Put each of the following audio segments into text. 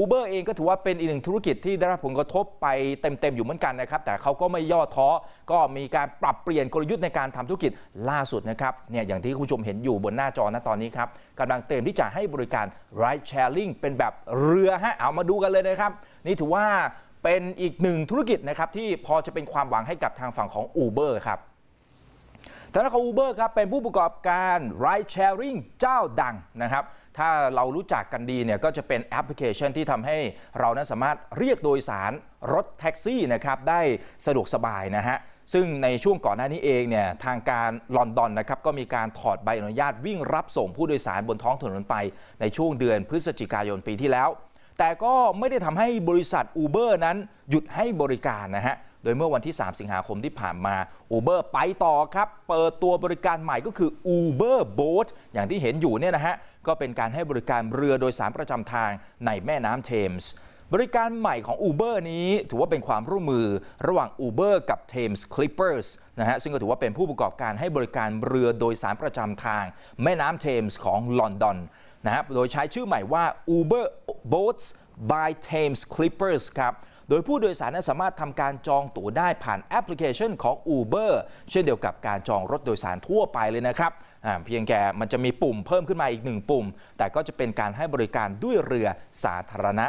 Uber เองก็ถือว่าเป็นอีกหนึ่งธุรกิจที่ได้รับผลกระทบไปเต็มๆอยู่เหมือนกันนะครับ แต่เขาก็ไม่ย่อท้อก็มีการปรับเปลี่ยนกลยุทธ์ในการทำธุรกิจล่าสุดนะครับเนี่ยอย่างที่คุณผู้ชมเห็นอยู่บนหน้าจอนะตอนนี้ครับกำลังเตรียมที่จะให้บริการ ride sharing เป็นแบบเรือฮะเอามาดูกันเลยนะครับ นี่ถือว่าเป็นอีกหนึ่งธุรกิจนะครับที่พอจะเป็นความหวังให้กับทางฝั่งของ Uber ครับทางด้านของ Uber ครับเป็นผู้ประกอบการ ride sharing เจ้าดังนะครับถ้าเรารู้จักกันดีเนี่ยก็จะเป็นแอปพลิเคชันที่ทำให้เรานั้นสามารถเรียกโดยสารรถแท็กซี่นะครับ ได้สะดวกสบายนะฮะซึ่งในช่วงก่อนหน้านี้เองเนี่ยทางการลอนดอนนะครับก็มีการถอดใบอนุญาตวิ่งรับส่งผู้โดยสารบนท้องถนนไปในช่วงเดือนพฤศจิกายนปีที่แล้ว แต่ก็ไม่ได้ทำให้บริษัท Uber นั้นหยุดให้บริการนะฮะโดยเมื่อวันที่ 3 สิงหาคมที่ผ่านมา Uber ไปต่อครับ เปิดตัวบริการใหม่ก็คือ Uber Boat อย่างที่เห็นอยู่เนี่ยนะฮะ ก็เป็นการให้บริการเรือโดยสารประจำทางในแม่น้ำเทมส์ บริการใหม่ของ Uber นี้ถือว่าเป็นความร่วมมือระหว่าง Uber กับ Thames Clippers นะฮะ ซึ่งก็ถือว่าเป็นผู้ประกอบการให้บริการเรือโดยสารประจำทาง แม่น้ำเทมส์ของลอนดอนนะครับโดยใช้ชื่อใหม่ว่า Uber Boats by Thames Clippers ครับโดยผู้โดยสารนั้นสามารถทำการจองตั๋วได้ผ่านแอปพลิเคชันของ Uber เช่นเดียวกับการจองรถโดยสารทั่วไปเลยนะครับ เพียงแค่มันจะมีปุ่มเพิ่มขึ้นมาอีกหนึ่งปุ่ม แต่ก็จะเป็นการให้บริการด้วยเรือสาธารณะ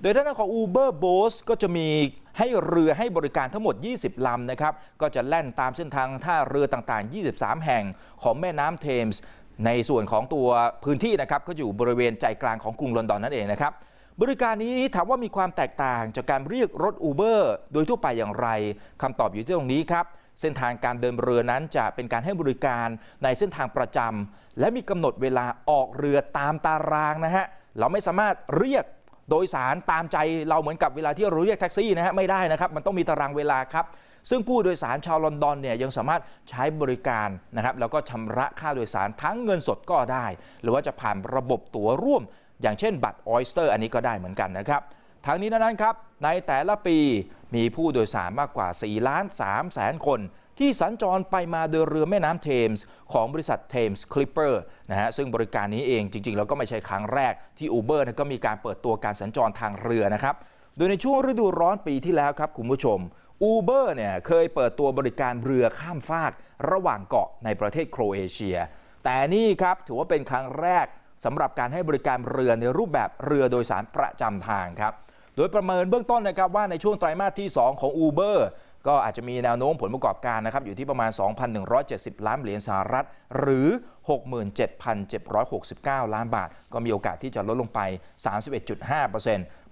โดยด้านของ Uber b o s ก็จะมีให้เรือให้บริการทั้งหมด 20 ลำนะครับก็จะแล่นตามเส้นทางท่าเรือต่างๆ 23 แห่งของแม่น้ำเทมส์ในส่วนของตัวพื้นที่นะครับ ก็อยู่บริเวณใจกลางของกรุงลอนดอนนั่นเองนะครับบริการนี้ถามว่ามีความแตกต่างจากการเรียกรถอูเบอร์โดยทั่วไปอย่างไรคำตอบอยู่ที่ตรงนี้ครับเส้นทางการเดินเรือนั้นจะเป็นการให้บริการในเส้นทางประจำและมีกำหนดเวลาออกเรือตามตารางนะฮะเราไม่สามารถเรียกโดยสารตามใจ เราเหมือนกับเวลาที่เราเรียกแท็กซี่นะฮะไม่ได้นะครับมันต้องมีตารางเวลาครับซึ่งผู้โดยสารชาวลอนดอนเนี่ยยังสามารถใช้บริการนะครับแล้วก็ชำระค่าโดยสารทั้งเงินสดก็ได้ หรือว่าจะผ่านระบบตั๋วร่วมอย่างเช่น บัตรออยสเตอร์อันนี้ก็ได้เหมือนกันนะครับทั้งนี้นั้นครับ ในแต่ละปีมีผู้โดยสารมากกว่า 4 ล้าน 3 แสนคน ที่สัญจรไปมาโดยเรือแม่น้ำเทมส์ของบริษัทเทมส์คลิปเปอร์นะฮะซึ่งบริการนี้เองจริงๆ เราก็ไม่ใช่ครั้งแรกที่ Uber นะก็มีการเปิดตัวการสัญจรทางเรือนะครับ โดยในช่วงฤดูร้อนปีที่แล้วครับคุณผู้ชม Uber เนี่ยเคยเปิดตัวบริการเรือข้ามฟาก ระหว่างเกาะในประเทศโครเอเชีย แต่นี่ครับถือว่าเป็นครั้งแรกสำหรับการให้บริการเรือในรูปแบบเรือโดยสารประจำทางครับ โดยประเมินเบื้องต้นนะครับว่าในช่วงไตรมาสที่ 2 ของ Uber ก็อาจจะมีแนวโน้มผลประกอบการนะครับอยู่ที่ประมาณ 2,170 ล้านเหรียญสหรัฐ หรือ 67,769 ล้านบาท ก็มีโอกาสที่จะลดลงไป 31.5%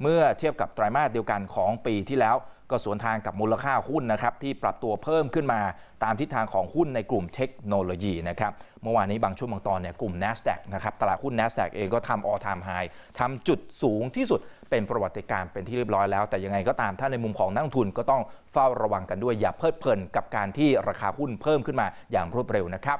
เมื่อเทียบกับไตรามาสเดียวกันของปีที่แล้วก็สวนทางกับมูลค่าหุ้นนะครับที่ปรับตัวเพิ่มขึ้นมาตามทิศทางของหุ้นในกลุ่มเทคโนโลยีนะครับ เมื่อวานนี้บางช่วงบางตอนเนี่ยกลุ่ม NASDAQ นะครับตลาดหุ้น NASDAQ เองก็ทำ all time high ทำจุดสูงที่สุดเป็นประวัติการเป็นที่เรียบร้อยแล้วแต่ยังไงก็ตามถ้าในมุมของนักทุนก็ต้องเฝ้าระวังงกันด้วยอย่าเพลิดเพลินกับการที่ราคาหุ้นเพิ่มขึ้นมาอย่างรวดเร็วนะครับ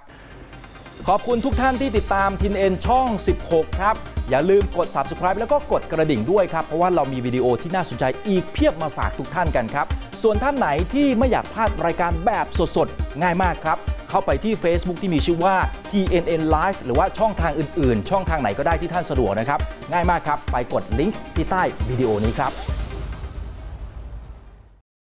ขอบคุณทุกท่านที่ติดตามทินเอ็นช่อง 16 ครับ อย่าลืมกด subscribe แล้วก็กดกระดิ่งด้วยครับ เพราะว่าเรามีวิดีโอที่น่าสนใจอีกเพียบมาฝากทุกท่านกันครับ ส่วนท่านไหนที่ไม่อยากพลาดรายการแบบสดๆ ง่ายมากครับ เข้าไปที่ Facebook ที่มีชื่อว่า TNN Live หรือว่าช่องทางอื่น ๆ ช่องทางไหนก็ได้ที่ท่านสะดวกนะครับง่ายมากครับ ไปกดลิงก์ที่ใต้วิดีโอนี้ครับ